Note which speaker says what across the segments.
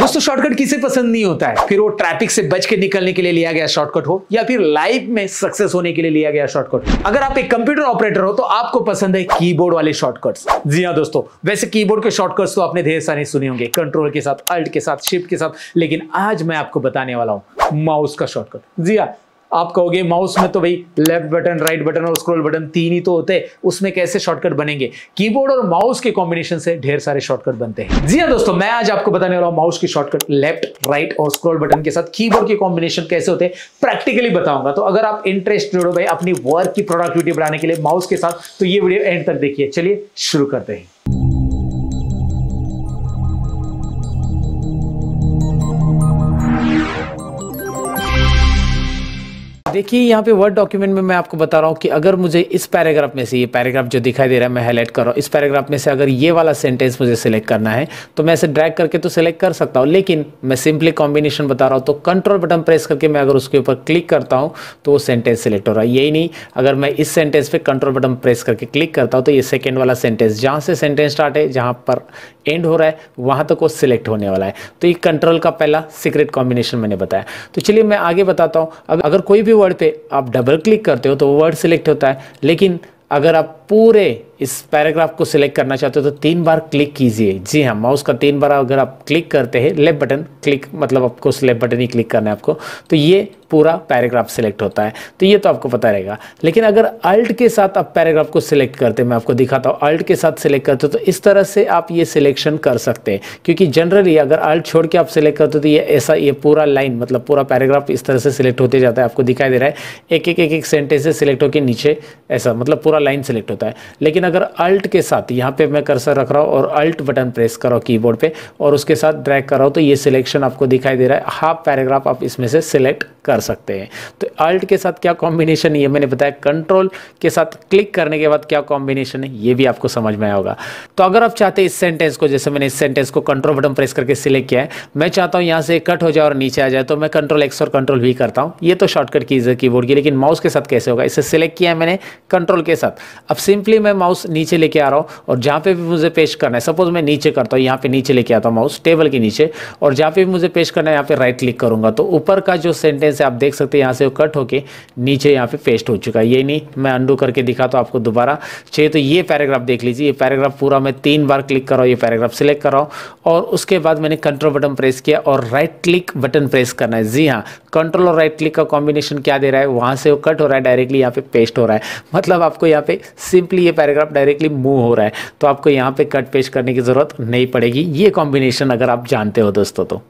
Speaker 1: दोस्तों शॉर्टकट किसे पसंद नहीं होता है फिर वो ट्रैफिक से बच के निकलने के लिए लिया गया शॉर्टकट हो या फिर लाइफ में सक्सेस होने के लिए लिया गया शॉर्टकट अगर आप एक कंप्यूटर ऑपरेटर हो तो आपको पसंद है कीबोर्ड वाले शॉर्टकट्स जी हाँ दोस्तों वैसे कीबोर्ड के शॉर्टकट्स तो आपने ढेर सारे सुने होंगे कंट्रोल के साथ अल्ट के साथ शिफ्ट के साथ लेकिन आज मैं आपको बताने वाला हूँ माउस का शॉर्टकट जी हाँ आप कहोगे माउस में तो भाई लेफ्ट बटन राइट बटन और स्क्रॉल बटन तीन ही तो होते हैं उसमें कैसे शॉर्टकट बनेंगे कीबोर्ड और माउस के कॉम्बिनेशन से ढेर सारे शॉर्टकट बनते हैं जी हाँ दोस्तों मैं आज आपको बताने वाला हूँ माउस की शॉर्टकट लेफ्ट राइट और स्क्रॉल बटन के साथ कीबोर्ड के कॉम्बिनेशन कैसे होते हैं प्रैक्टिकली बताऊंगा तो अगर आप इंटरेस्टेड हो भाई अपनी वर्क की प्रोडक्टिविटी बढ़ाने के लिए माउस के साथ तो ये वीडियो एंड तक देखिए चलिए शुरू करते हैं देखिए यहाँ पे वर्ड डॉक्यूमेंट में मैं आपको बता रहा हूँ कि अगर मुझे इस पैराग्राफ में से ये पैराग्राफ जो दिखाई दे रहा है मैं हाईलाइट कर रहा हूँ इस पैराग्राफ में से अगर ये वाला सेंटेंस मुझे सिलेक्ट करना है तो मैं इसे ड्रैग करके तो सिलेक्ट कर सकता हूँ लेकिन मैं सिंपली कॉम्बिनेशन बता रहा हूँ तो कंट्रोल बटन प्रेस करके मैं अगर उसके ऊपर क्लिक करता हूँ तो वो सेंटेंस सिलेक्ट हो रहा है यही नहीं अगर मैं इस सेंटेंस पर कंट्रोल बटन प्रेस करके क्लिक करता हूँ तो ये सेकेंड वाला सेंटेंस जहाँ से सेंटेंस स्टार्ट है जहाँ पर एंड हो रहा है वहाँ तक वो सिलेक्ट होने वाला है तो ये कंट्रोल का पहला सीक्रेट कॉम्बिनेशन मैंने बताया तो चलिए मैं आगे बताता हूँ अगर कोई भी वर्ड वर्ड पे आप डबल क्लिक करते हो तो वो वर्ड सिलेक्ट होता है लेकिन अगर आप पूरे इस पैराग्राफ को सिलेक्ट करना चाहते हो तो तीन बार क्लिक कीजिए जी हाँ माउस का तीन बार अगर आप क्लिक करते हैं लेफ्ट बटन क्लिक मतलब आपको लेफ्ट बटन ही क्लिक करना है आपको तो ये पूरा पैराग्राफ सिलेक्ट होता है तो ये तो आपको पता रहेगा लेकिन अगर अल्ट के साथ आप पैराग्राफ को सिलेक्ट करते मैं आपको दिखाता हूँ अल्ट के साथ सिलेक्ट करते हो तो इस तरह से आप ये सिलेक्शन कर सकते हैं क्योंकि जनरली अगर अल्ट छोड़ के आप सिलेक्ट करते हो तो ये ऐसा ये पूरा लाइन मतलब पूरा पैराग्राफ इस तरह से सिलेक्ट होते जाता है आपको दिखाई दे रहा है एक एक एक एक सेंटेंस से सिलेक्ट होकर नीचे ऐसा मतलब पूरा लाइन सिलेक्ट होता है लेकिन अगर अल्ट के साथ यहाँ पे मैं कर्सर रख रहा हूँ और अल्ट बटन प्रेस करो रहा हूँ कीबोर्ड पे और उसके साथ ड्रैग कर रहा हूँ तो ये सिलेक्शन आपको दिखाई दे रहा है हाफ पैराग्राफ आप इसमें से सिलेक्ट कर सकते हैं तो अल्ट के साथ क्या कॉम्बिनेशन ये मैंने बताया कंट्रोल के साथ क्लिक करने के बाद क्या कॉम्बिनेशन है ये भी आपको समझ में आया होगा तो अगर आप चाहते इस सेंटेंस को जैसे मैंने इस सेंटेंस को कंट्रोल बटन प्रेस करके सिलेक्ट किया है मैं चाहता हूँ यहाँ से कट हो जाए और नीचे आ जाए तो मैं कंट्रोल एक्स और कंट्रोल भी करता हूँ ये तो शॉर्टकट कीज है कीबोर्ड की लेकिन माउस के साथ कैसे होगा इसे सिलेक्ट किया है मैंने कंट्रोल के साथ अब सिंपली मैं माउस माउस नीचे लेके आ रहा हूँ और जहाँ पे भी मुझे पेश करना है सपोज मैं नीचे करता हूँ यहाँ पे नीचे लेके आता हूँ माउस टेबल के नीचे और जहाँ पे भी मुझे पेश करना है यहाँ पे राइट क्लिक करूँगा तो ऊपर का जो सेंटेंस है आप देख सकते हैं यहाँ से कट होके नीचे यहाँ पे पेस्ट हो चुका है ये नहीं मैं अंडू करके दिखा तो आपको दोबारा चाहिए तो ये पैराग्राफ देख लीजिए ये पैराग्राफ पूरा मैं तीन बार क्लिक कर रहा हूँ ये पैराग्राफ सिलेक्ट कर रहा हूँ और उसके बाद मैंने कंट्रोल बटन प्रेस किया और राइट क्लिक बटन प्रेस करना है जी हाँ कंट्रोल और राइट क्लिक का कॉम्बिनेशन क्या दे रहा है वहाँ से वो कट हो रहा है डायरेक्टली यहाँ पे पेस्ट हो रहा है मतलब आपको यहाँ पे सिंपली ये पैराग्राफ आप डायरेक्टली मूव हो रहा है तो आपको यहाँ पे कट पेश करने की ज़रूरत नहीं पड़ेगी ये कॉम्बिनेशन अगर आप जानते हो दोस्तों तो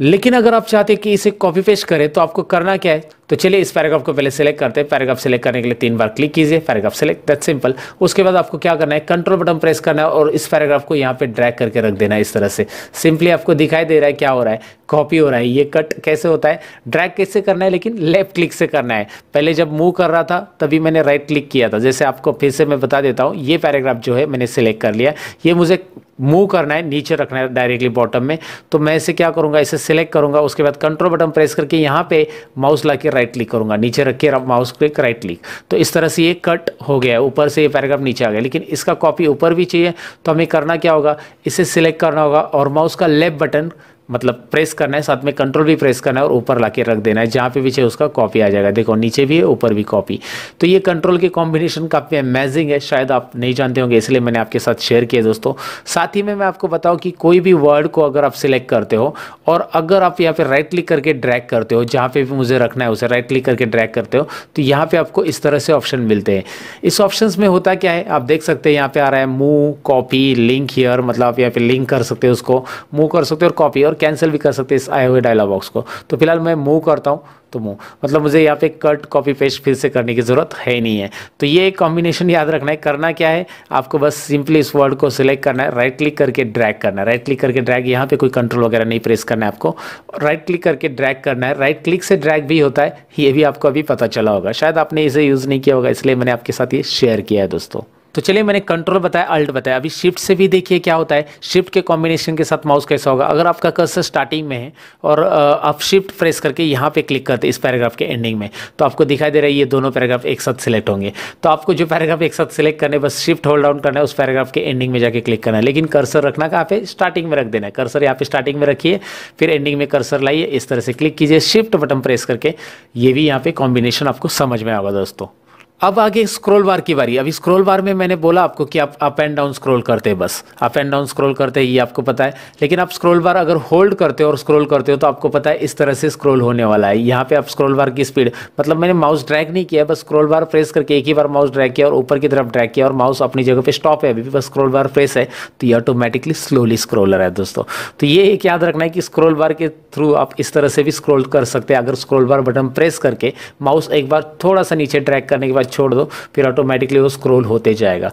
Speaker 1: लेकिन अगर आप चाहते कि इसे कॉपी पेस्ट करें तो आपको करना क्या है तो चलिए इस पैराग्राफ को पहले सेलेक्ट करते हैं पैराग्राफ सेलेक्ट करने के लिए तीन बार क्लिक कीजिए पैराग्राफ सेलेक्ट दैट सिंपल उसके बाद आपको क्या करना है कंट्रोल बटन प्रेस करना है और इस पैराग्राफ को यहाँ पे ड्रैग करके रख देना है इस तरह से सिंपली आपको दिखाई दे रहा है क्या हो रहा है कॉपी हो रहा है ये कट कैसे होता है ड्रैग कैसे करना है लेकिन लेफ्ट क्लिक से करना है पहले जब मूव कर रहा था तभी मैंने राइट क्लिक किया था जैसे आपको फिर से मैं बता देता हूँ ये पैराग्राफ जो है मैंने सेलेक्ट कर लिया ये मुझे मूव करना है नीचे रखना है डायरेक्टली बॉटम में तो मैं इसे क्या करूँगा इसे सेलेक्ट करूँगा उसके बाद कंट्रोल बटन प्रेस करके यहाँ पे माउस ला के राइट क्लिक करूंगा नीचे रख के माउस क्लिक राइट क्लिक तो इस तरह से ये कट हो गया है ऊपर से ये पैराग्राफ नीचे आ गया लेकिन इसका कॉपी ऊपर भी चाहिए तो हमें करना क्या होगा इसे सिलेक्ट करना होगा और माउस का लेफ्ट बटन मतलब प्रेस करना है साथ में कंट्रोल भी प्रेस करना है और ऊपर ला के रख देना है जहाँ पे पीछे उसका कॉपी आ जाएगा देखो नीचे भी है ऊपर भी कॉपी तो ये कंट्रोल के कॉम्बिनेशन काफ़ी अमेजिंग है शायद आप नहीं जानते होंगे इसलिए मैंने आपके साथ शेयर किया दोस्तों साथ ही में मैं आपको बताऊँ कि कोई भी वर्ड को अगर आप सिलेक्ट करते हो और अगर आप यहाँ पर राइट क्लिक करके ड्रैक करते हो जहाँ पर भी मुझे रखना है उसे राइट क्लिक करके ड्रैक करते हो तो यहाँ पर आपको इस तरह से ऑप्शन मिलते हैं इस ऑप्शन में होता क्या है आप देख सकते हैं यहाँ पर आ रहा है मूव कॉपी लिंक हीयर मतलब आप यहाँ पे लिंक कर सकते हो उसको मूव कर सकते हो और कॉपी और कैंसिल भी कर सकते हैं इस आए हुए डायलॉग बॉक्स को तो फिलहाल मैं मूव करता हूँ तो मूव मतलब मुझे यहाँ पे कट कॉपी पेस्ट फिर से करने की ज़रूरत है नहीं है तो ये एक कॉम्बिनेशन याद रखना है करना क्या है आपको बस सिंपली इस वर्ड को सिलेक्ट करना है राइट क्लिक करके ड्रैग करना है राइट क्लिक करके ड्रैग यहाँ पे कोई कंट्रोल वगैरह नहीं प्रेस करना है आपको राइट क्लिक करके ड्रैग करना है राइट क्लिक से ड्रैग भी होता है ये भी आपको अभी पता चला होगा शायद आपने इसे यूज़ नहीं किया होगा इसलिए मैंने आपके साथ ये शेयर किया है दोस्तों तो चलिए मैंने कंट्रोल बताया अल्ट बताया अभी शिफ्ट से भी देखिए क्या होता है शिफ्ट के कॉम्बिनेशन के साथ माउस कैसा होगा अगर आपका कर्सर स्टार्टिंग में है और आप शिफ्ट प्रेस करके यहाँ पे क्लिक करते इस पैराग्राफ के एंडिंग में तो आपको दिखाई दे रहा है ये दोनों पैराग्राफ एक साथ सिलेक्ट होंगे तो आपको जो पैराग्राफ एक साथ सिलेक्ट करने बस शिफ्ट होल्ड डाउन करना है उस पैराग्राफ के एंडिंग में जाकर क्लिक करना है लेकिन कर्सर रखना कहाँ पे स्टार्टिंग में रख देना है कर्सर यहाँ पे स्टार्टिंग में रखिए फिर एंडिंग में कर्सर लाइए इस तरह से क्लिक कीजिए शिफ्ट बटन प्रेस करके ये भी यहाँ पे कॉम्बिनेशन आपको समझ में आएगा दोस्तों अब आगे स्क्रोल बार की बारी अभी स्क्रोल बार में मैंने बोला आपको कि आप अप एंड डाउन स्क्रोल करते हैं बस अप एंड डाउन स्क्रोल करते हैं ये आपको पता है लेकिन आप स्क्रोल बार अगर होल्ड करते हो और स्क्रोल करते हो तो आपको पता है इस तरह से स्क्रोल होने वाला है यहाँ पे आप स्क्रोल बार की स्पीड मतलब मैंने माउस ड्रैक नहीं किया बस स्क्रोल बार प्रेस करके एक ही बार माउस ड्रैक किया और ऊपर की तरफ ड्रैक किया और माउस अपनी जगह पर स्टॉप है अभी भी बस स्क्रोल बार प्रेस है तो ये ऑटोमेटिकली स्लोली स्क्रोलर है दोस्तों तो ये एक याद रखना है कि स्क्रोल बार के थ्रू आप इस तरह से भी स्क्रोल कर सकते हैं अगर स्क्रोल बार बटन प्रेस करके माउस एक बार थोड़ा सा नीचे ड्रैक करने के बाद छोड़ दो फिर ऑटोमेटिकली वो स्क्रोल होते जाएगा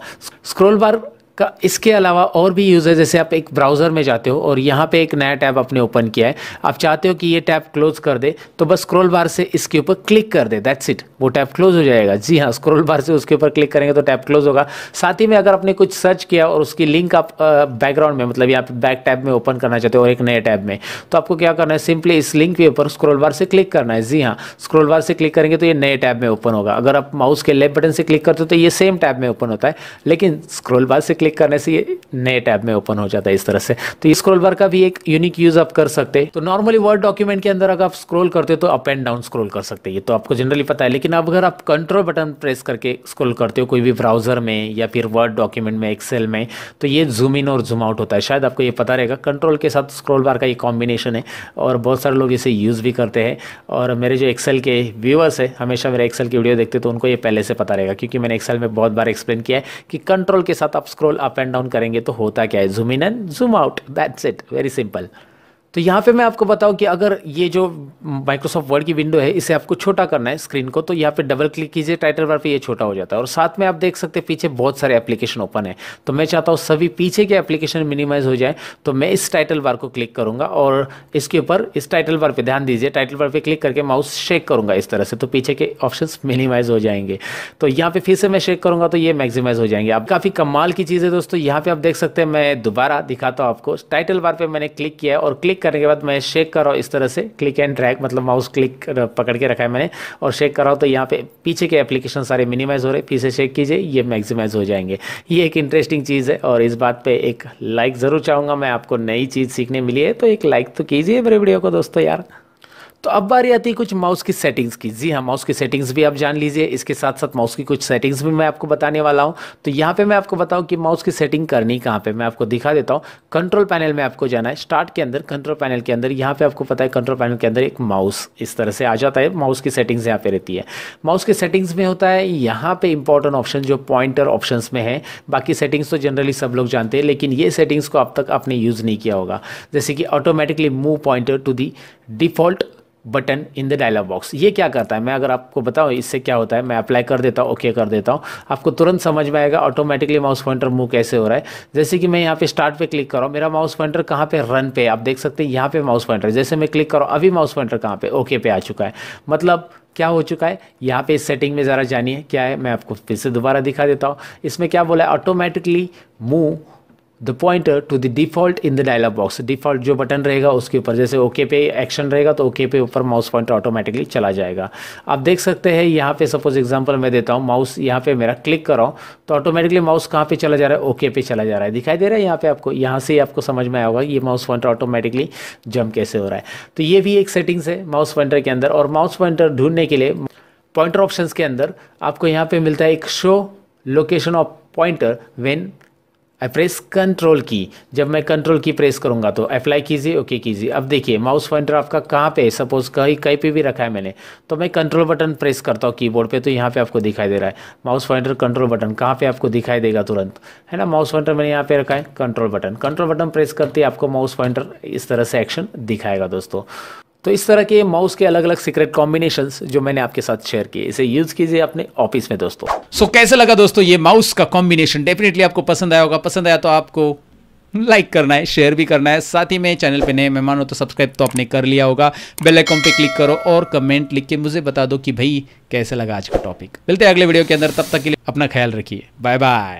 Speaker 1: स्क्रोल बार का इसके अलावा और भी यूजर जैसे आप एक ब्राउज़र में जाते हो और यहाँ पे एक नया टैब आपने ओपन किया है आप चाहते हो कि ये टैब क्लोज़ कर दे तो बस स्क्रॉल बार से इसके ऊपर क्लिक कर दे दैट्स इट वो टैब क्लोज़ हो जाएगा जी हाँ स्क्रॉल बार से उसके ऊपर क्लिक करेंगे तो टैब क्लोज़ होगा साथ ही में अगर आपने कुछ सर्च किया और उसकी लिंक आप बैकग्राउंड में मतलब यहाँ पर बैक टैब में ओपन करना चाहते हो और एक नए टैब में तो आपको क्या करना है सिंपली इस लिंक के ऊपर स्क्रोल बार से क्लिक करना है जी हाँ स्क्रोल बार से क्लिक करेंगे तो ये नए टैब में ओपन होगा अगर आप माउस के लेफ्ट बटन से क्लिक करते हो तो ये सेम टैब में ओपन होता है लेकिन स्क्रोल बार से क्लिक क्लिक करने से ये नए टैब में ओपन हो जाता है इस तरह से तो स्क्रोल बार का भी एक यूनिक यूज आप कर सकते हैं तो नॉर्मली वर्ड डॉक्यूमेंट के अंदर अगर आप स्क्रोल करते हो तो अप एंड डाउन स्क्रोल कर सकते हैं ये तो आपको जनरली पता है लेकिन अब अगर आप कंट्रोल बटन प्रेस करके स्क्रोल करते हो कोई भी ब्राउजर में या फिर वर्ड डॉक्यूमेंट में एक्सेल में तो ये जूम इन और जूम आउट होता है शायद आपको ये पता रहेगा कंट्रोल के साथ स्क्रोल बार का ये कॉम्बिनेशन है और बहुत सारे लोग इसे यूज़ भी करते हैं और मेरे जो एक्सेल के व्यूअर्स है हमेशा मेरे एक्सेल की वीडियो देखते तो उनको ये पहले से पता रहेगा क्योंकि मैंने एक्सेल में बहुत बार एक्सप्लेन किया है कि कंट्रोल के साथ आप स्क्रोल अप एंड डाउन करेंगे तो होता क्या है zoom in and zoom out that's it very simple तो यहाँ पे मैं आपको बताऊँ कि अगर ये जो माइक्रोसॉफ्ट वर्ड की विंडो है इसे आपको छोटा करना है स्क्रीन को तो यहाँ पे डबल क्लिक कीजिए टाइटल बार पे ये छोटा हो जाता है और साथ में आप देख सकते हैं पीछे बहुत सारे एप्लीकेशन ओपन है तो मैं चाहता हूँ सभी पीछे के एप्लीकेशन मिनिमाइज हो जाए तो मैं इस टाइटल बार को क्लिक करूँगा और इसके ऊपर इस टाइटल बार पर ध्यान दीजिए टाइटल बार पर क्लिक करके माउस शेक करूँगा इस तरह से तो पीछे के ऑप्शन मिनिमाइज हो जाएंगे तो यहाँ पर फिर से मैं शेक करूँगा तो ये मैक्सिमाइज हो जाएंगे आप काफ़ी कमाल की चीज़ है दोस्तों यहाँ पर आप देख सकते हैं मैं दोबारा दिखाता हूँ आपको टाइटल बार पर मैंने क्लिक किया है और क्लिक क्लिक करने के बाद मैं शेक कर रहा हूँ इस तरह से क्लिक एंड ड्रैग मतलब माउस क्लिक पकड़ के रखा है मैंने और शेक कर रहा हूँ तो यहाँ पे पीछे के एप्लीकेशन सारे मिनिमाइज हो रहे पीछे शेक कीजिए ये मैक्सिमाइज हो जाएंगे ये एक इंटरेस्टिंग चीज़ है और इस बात पर एक लाइक ज़रूर चाहूँगा मैं आपको नई चीज़ सीखने मिली है तो एक लाइक तो कीजिए मेरे वीडियो को दोस्तों यार तो अब बारी आती है कुछ माउस की सेटिंग्स की जी हाँ माउस की सेटिंग्स भी आप जान लीजिए इसके साथ साथ माउस की कुछ सेटिंग्स भी मैं आपको बताने वाला हूँ तो यहाँ पे मैं आपको बताऊँ कि माउस की सेटिंग करनी कहाँ पे मैं आपको दिखा देता हूँ कंट्रोल पैनल में आपको जाना है स्टार्ट के अंदर कंट्रोल पैनल के अंदर यहाँ पे आपको पता है कंट्रोल पैनल के अंदर एक माउस इस तरह से आ जाता है माउस की सेटिंग्स यहाँ पे रहती है माउस की सेटिंग्स में होता है यहाँ पे इंपॉर्टेंट ऑप्शन जो पॉइंटर ऑप्शन में है बाकी सेटिंग्स तो जनरली सब लोग जानते हैं लेकिन ये सेटिंग्स को अब तक आपने यूज़ नहीं किया होगा जैसे कि automatically move pointer to the default button in the dialog box ये क्या करता है मैं अगर आपको बताऊँ इससे क्या होता है मैं अप्लाई कर देता हूँ ओके okay कर देता हूँ आपको तुरंत समझ में आएगा ऑटोमेटिकली माउस पॉइंटर मूव कैसे हो रहा है जैसे कि मैं यहाँ पे स्टार्ट पे क्लिक कर रहा हूँ मेरा माउस पॉइंटर कहाँ पे रन पे आप देख सकते हैं यहाँ पे माउस पॉइंटर जैसे मैं क्लिक कर रहा हूँ अभी माउस पॉइंटर कहाँ पे ओके okay पे आ चुका है मतलब क्या हो चुका है यहाँ पे इस सेटिंग में ज़रा जानिए क्या है मैं आपको फिर से दोबारा दिखा देता हूँ इसमें क्या बोला है automatically move the pointer to the default in the dialog box default जो बटन रहेगा उसके ऊपर जैसे ओके पे एक्शन रहेगा तो ओके पे ऊपर माउस पॉइंटर ऑटोमेटिकली चला जाएगा आप देख सकते हैं यहाँ पे सपोज एग्जांपल मैं देता हूँ माउस यहाँ पे मेरा क्लिक कर रहा हूँ तो ऑटोमेटिकली माउस कहाँ पे चला जा रहा है ओके पे चला जा रहा है दिखाई दे रहा है यहाँ पे आपको यहाँ से आपको समझ में आया होगा ये माउस पॉइंटर ऑटोमेटिकली जम कैसे हो रहा है तो ये भी एक सेटिंग्स है माउस पॉइंटर के अंदर और माउस पॉइंटर ढूंढने के लिए पॉइंटर ऑप्शन के अंदर आपको यहाँ पे मिलता है एक show location of pointer when I press control key जब मैं कंट्रोल की प्रेस करूँगा तो अप्लाई कीजिए ओके कीजिए अब देखिए माउस पॉइंटर आपका कहाँ पे सपोज कहीं कहीं पे भी रखा है मैंने तो मैं कंट्रोल बटन प्रेस करता हूँ कीबोर्ड पे तो यहाँ पे आपको दिखाई दे रहा है माउस पॉइंटर कंट्रोल बटन कहाँ पे आपको दिखाई देगा तुरंत है ना माउस पॉइंटर मैंने यहाँ पे रखा है control button control button press करते आपको माउस पॉइंटर इस तरह से एक्शन दिखाएगा दोस्तों तो इस तरह के माउस के अलग अलग सीक्रेट कॉम्बिनेशन जो मैंने आपके साथ शेयर किए इसे यूज कीजिए अपने ऑफिस में दोस्तों सो so, कैसे लगा दोस्तों ये माउस का कॉम्बिनेशन डेफिनेटली आपको पसंद आया होगा पसंद आया तो आपको लाइक करना है शेयर भी करना है साथ ही में चैनल पे नए मेहमान हो तो सब्सक्राइब तो आपने कर लिया होगा बेल आइकॉन पे क्लिक करो और कमेंट लिख के मुझे बता दो कि भाई कैसा लगा आज का टॉपिक मिलते हैं अगले वीडियो के अंदर तब तक के लिए अपना ख्याल रखिए बाय बाय